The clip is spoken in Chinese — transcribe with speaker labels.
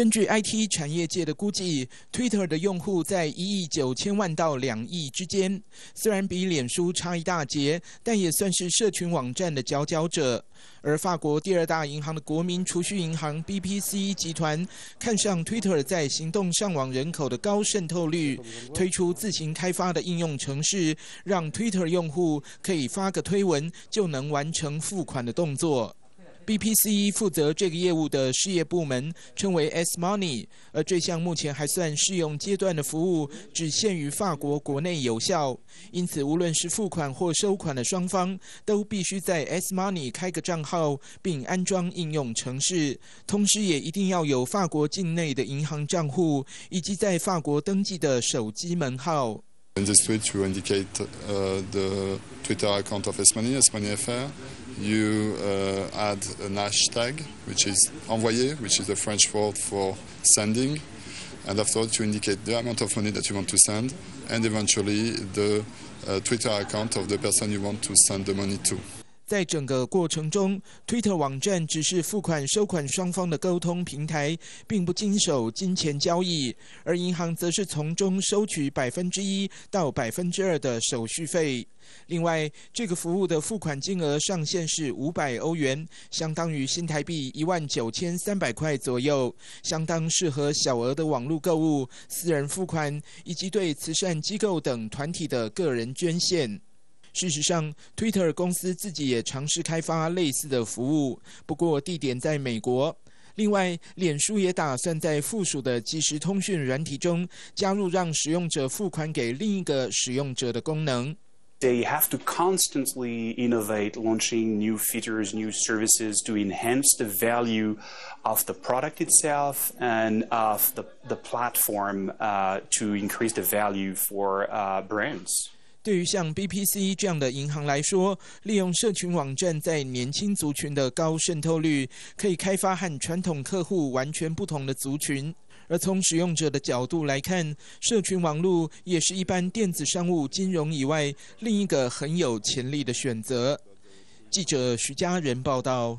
Speaker 1: 根据 IT 产业界的估计，Twitter 的用户在一亿九千万到两亿之间。虽然比脸书差一大截，但也算是社群网站的佼佼者。而法国第二大银行的国民储蓄银行 BPC 集团看上 Twitter 在行动上网人口的高渗透率，推出自行开发的应用程式，让 Twitter 用户可以发个推文就能完成付款的动作。BPC 负责这个业务的事业部门称为 S Money，而这项目前还算试用阶段的服务只限于法国国内有效。因此，无论是付款或收款的双方，都必须在 S Money 开个账号，并安装应用程式，同时也一定要有法国境内的银行账户，以及在法国登记的手机门号。
Speaker 2: In this tweet, you indicate uh, the Twitter account of S-Money, You uh, add an hashtag, which is envoyé, which is the French word for sending. And afterwards, you indicate the amount of money that you want to send and eventually the uh, Twitter account of the person you want to send the money to.
Speaker 1: 在整个过程中，推特网站只是付款收款双方的沟通平台，并不经手金钱交易，而银行则是从中收取百分之一到百分之二的手续费。另外，这个服务的付款金额上限是五百欧元，相当于新台币一万九千三百块左右，相当适合小额的网络购物、私人付款以及对慈善机构等团体的个人捐献。事实上，Twitter 公司自己也尝试开发类似的服务，不过地点在美国。另外，脸书也打算在附属的即时通讯软体中加入让使用者付款给另一个使用者的功能。
Speaker 3: They have to constantly innovate, launching new features, new services to enhance the value of the product itself and of the, the platform uh, to increase the value for uh, brands.
Speaker 1: 对于像 BPC 这样的银行来说，利用社群网站在年轻族群的高渗透率，可以开发和传统客户完全不同的族群。而从使用者的角度来看，社群网络也是一般电子商务、金融以外另一个很有潜力的选择。记者徐佳仁报道。